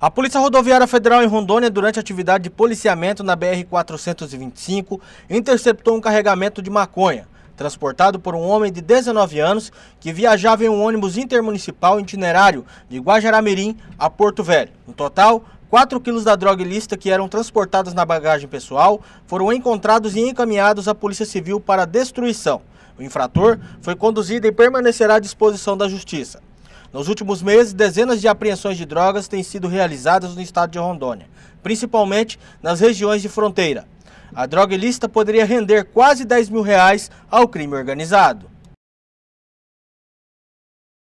A Polícia Rodoviária Federal em Rondônia, durante a atividade de policiamento na BR-425, interceptou um carregamento de maconha, transportado por um homem de 19 anos que viajava em um ônibus intermunicipal itinerário de Guajaramirim a Porto Velho. No total, 4 quilos da droga ilícita que eram transportadas na bagagem pessoal foram encontrados e encaminhados à Polícia Civil para destruição. O infrator foi conduzido e permanecerá à disposição da Justiça. Nos últimos meses, dezenas de apreensões de drogas têm sido realizadas no estado de Rondônia, principalmente nas regiões de fronteira. A droga ilícita poderia render quase 10 mil reais ao crime organizado.